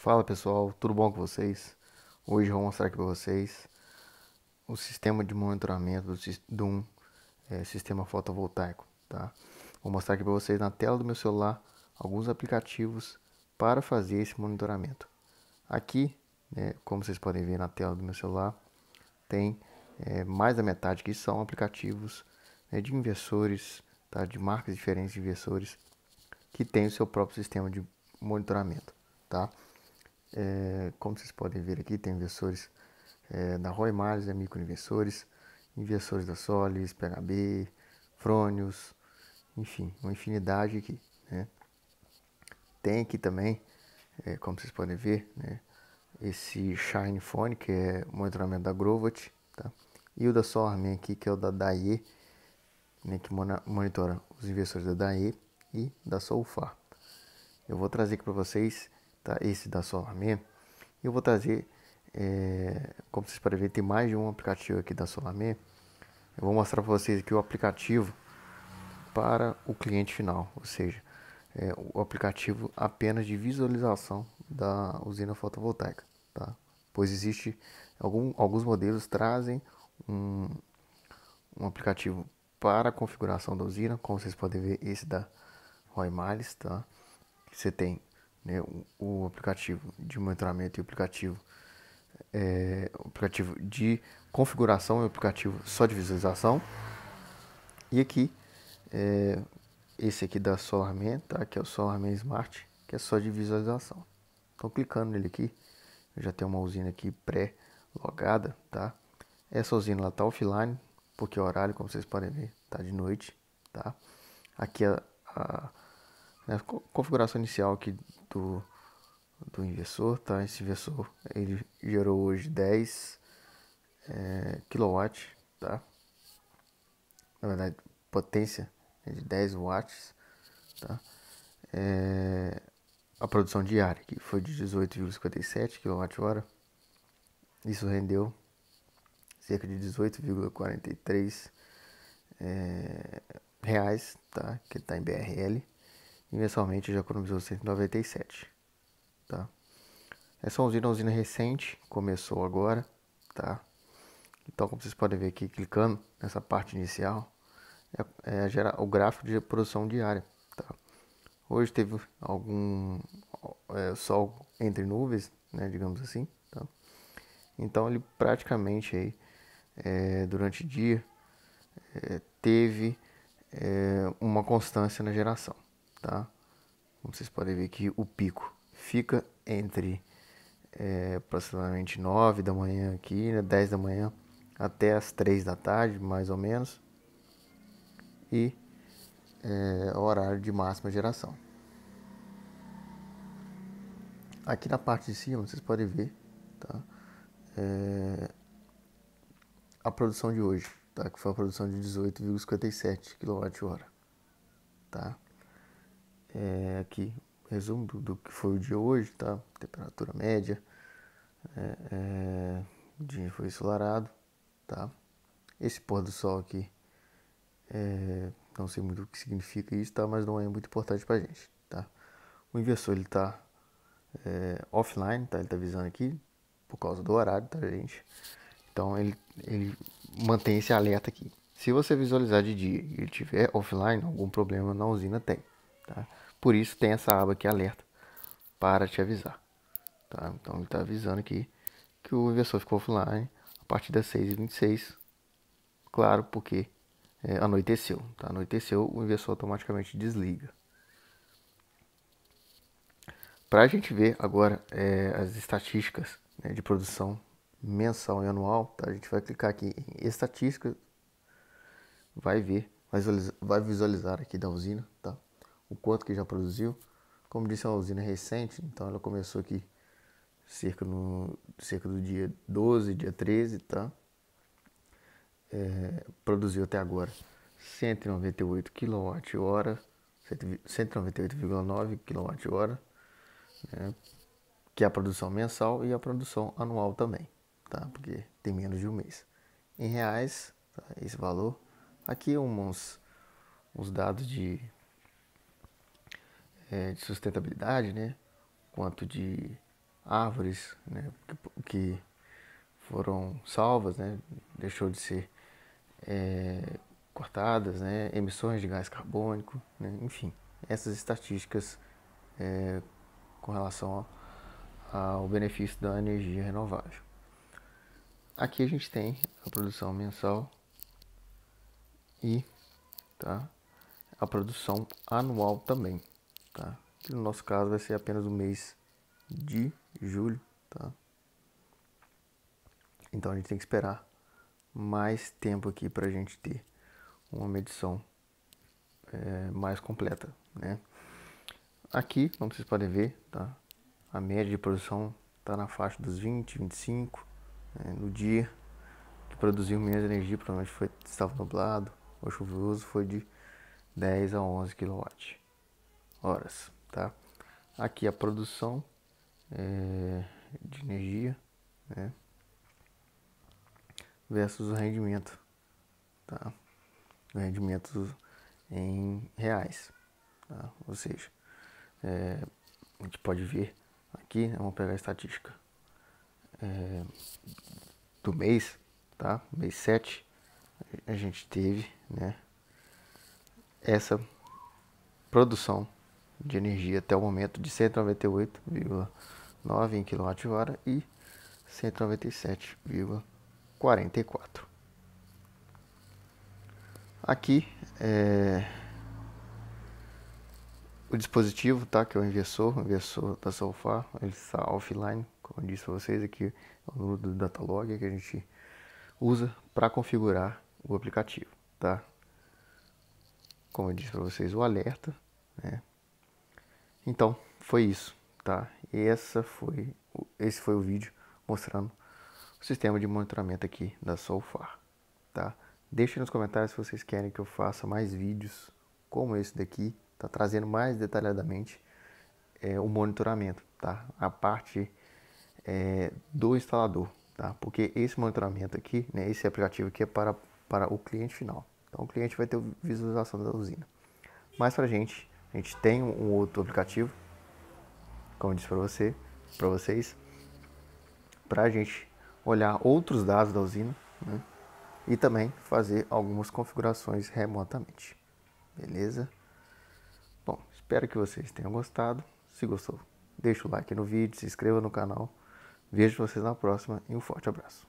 Fala pessoal, tudo bom com vocês? Hoje eu vou mostrar aqui para vocês o sistema de monitoramento de um é, sistema fotovoltaico, tá? Vou mostrar aqui para vocês na tela do meu celular alguns aplicativos para fazer esse monitoramento. Aqui, né, como vocês podem ver na tela do meu celular, tem é, mais da metade que são aplicativos né, de investidores, tá? De marcas diferentes de investidores que tem o seu próprio sistema de monitoramento, tá? É, como vocês podem ver aqui, tem investidores é, da Roy Miles, é né, microinvestores, investidores da Solis, PHB, Frônios, enfim, uma infinidade aqui. Né? Tem aqui também, é, como vocês podem ver, né, esse Shine Phone, que é o monitoramento da Grovat, tá? e o da Sormen aqui, que é o da DAE, né, que monitora os investidores da DAE e da Solfar. Eu vou trazer aqui para vocês tá? esse da Solarman, eu vou trazer, é, como vocês podem ver, tem mais de um aplicativo aqui da Solarman. Eu vou mostrar para vocês aqui o aplicativo para o cliente final, ou seja, é, o aplicativo apenas de visualização da usina fotovoltaica, tá? Pois existe algum, alguns modelos trazem um, um aplicativo para a configuração da usina, como vocês podem ver, esse da Roy Miles, tá? Você tem né, o, o aplicativo de monitoramento e o aplicativo, é, o aplicativo de configuração e o aplicativo só de visualização. E aqui, é, esse aqui da SolarMan, tá? que é o SolarMan Smart, que é só de visualização. Então, clicando nele aqui, eu já tenho uma usina aqui pré-logada, tá? Essa usina lá tá offline, porque é o horário, como vocês podem ver, tá de noite, tá? Aqui é a, a, né, a configuração inicial aqui do, do inversor, tá? Esse inversor ele gerou hoje 10 é, kW, tá? Na verdade, potência é de 10 watts, tá? É, a produção diária que foi de 18,57 kWh. Isso rendeu cerca de 18,43 é, reais, tá? Que está em BRL. E mensalmente já economizou 197, tá? Essa usina, usina recente, começou agora, tá? Então, como vocês podem ver aqui, clicando nessa parte inicial, é, é gera o gráfico de produção diária, tá? Hoje teve algum é, sol entre nuvens, né, digamos assim, tá? Então, ele praticamente aí, é, durante o dia, é, teve é, uma constância na geração tá? Como vocês podem ver aqui, o pico fica entre é, aproximadamente 9 da manhã aqui, né, 10 da manhã até as 3 da tarde, mais ou menos. E é, o horário de máxima geração. Aqui na parte de cima, vocês podem ver, tá? É, a produção de hoje, tá? Que foi a produção de 18,57 kWh, tá? é, aqui resumo do, do, que foi o dia hoje, tá? Temperatura média, é, é, o dia foi ensolarado, tá? Esse pôr do sol aqui, é, não sei muito o que significa isso, tá? Mas não é muito importante pra gente, tá? O inversor, ele tá é, offline, tá? Ele tá visando aqui por causa do horário, tá, gente? Então, ele, ele mantém esse alerta aqui. Se você visualizar de dia e ele tiver offline, algum problema na usina tem, Tá? Por isso tem essa aba aqui alerta para te avisar. Tá? Então ele está avisando aqui que o inversor ficou offline a partir das 6h26. Claro, porque é, anoiteceu. Tá? Anoiteceu, o inversor automaticamente desliga. Para a gente ver agora é, as estatísticas né, de produção mensal e anual, tá? a gente vai clicar aqui em estatísticas, vai ver, vai visualizar aqui da usina, tá? o quanto que já produziu. Como disse, é uma usina recente, então ela começou aqui cerca, no, cerca do dia 12, dia 13, tá? É, produziu até agora 198 kWh, 198,9 kWh, né? que é a produção mensal e a produção anual também, tá? Porque tem menos de um mês. Em reais, tá? esse valor, aqui uns, uns dados de é, de sustentabilidade, né? Quanto de árvores, né? Que, que foram salvas, né? Deixou de ser é, cortadas, né? Emissões de gás carbônico, né? Enfim, essas estatísticas é, com relação ao, ao benefício da energia renovável. Aqui a gente tem a produção mensal e tá? a produção anual também tá? Que no nosso caso vai ser apenas o mês de julho, tá? Então a gente tem que esperar mais tempo aqui para a gente ter uma medição é, mais completa, né? Aqui, como vocês podem ver, tá? A média de produção está na faixa dos 20, 25 né? no dia que produziu menos energia, provavelmente foi estava nublado ou chuvoso, foi de 10 a 11 kW horas, tá? Aqui a produção é, de energia, né? Versus o rendimento, tá? Rendimentos rendimento em reais, tá? Ou seja, é, a gente pode ver aqui, né? vamos pegar a estatística é, do mês, tá? Mês 7, a gente teve, né? Essa produção de energia até o momento de 198,9 em kWh e 197,44. Aqui é o dispositivo, tá? Que é o inversor, o inversor da Solfar, ele está offline, como eu disse para vocês aqui, é o número do datalog que a gente usa para configurar o aplicativo, tá? Como eu disse para vocês, o alerta, né? Então, foi isso, tá? E essa foi, esse foi o vídeo mostrando o sistema de monitoramento aqui da Solfar, tá? Deixe nos comentários se vocês querem que eu faça mais vídeos como esse daqui, tá trazendo mais detalhadamente é, o monitoramento, tá? A parte é, do instalador, tá? Porque esse monitoramento aqui, né, esse aplicativo aqui é para, para o cliente final. Então o cliente vai ter visualização da usina. Mas para gente gente tem um outro aplicativo, como eu disse para você, para vocês, para a gente olhar outros dados da usina né? e também fazer algumas configurações remotamente. Beleza? Bom, espero que vocês tenham gostado. Se gostou, deixa o like no vídeo, se inscreva no canal. Vejo vocês na próxima e um forte abraço.